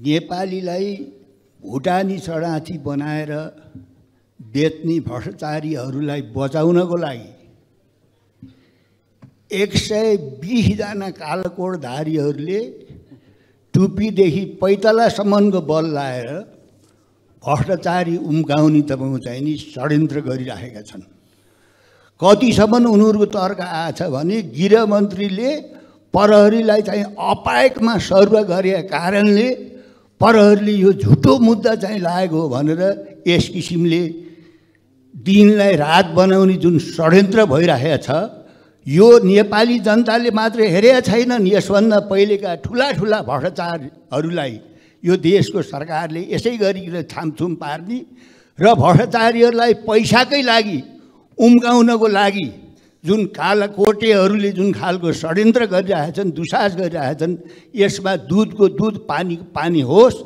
नेपालीलाई भुटानी सडाँची बनाएर बेच्ने भ्रष्टाचारीहरूलाई बचाउनको लागि एक सय बिसजना कालकोडधारीहरूले टुपीदेखि पैतलासम्मको बल लाएर भ्रष्टाचारी उम्काउने तपाईँको चाहिँ नि षड्यन्त्र गरिराखेका छन् कतिसम्म उनीहरूको तर्क आएछ भने गृहमन्त्रीले प्रहरीलाई चाहिँ अपायकमा सर्व गरेका कारणले परहरूले यो झुटो मुद्दा चाहिँ लागेको हो भनेर यस किसिमले दिनलाई रात बनाउने जुन षड्यन्त्र भइरहेको छ यो नेपाली जनताले मात्र हेरेका छैनन् यसभन्दा पहिलेका ठुला ठुला भ्रष्टाचारहरूलाई यो देशको सरकारले यसै गरिकन छामछुम पार्ने र भ्रष्टाचारीहरूलाई पैसाकै लागि उम्काउनको लागि जुन कालाकोटेहरूले जुन खालको षड्यन्त्र गरिरहेछन् दुसास गरिरहेछन् यसमा दुधको दुध पानीको पानी होस्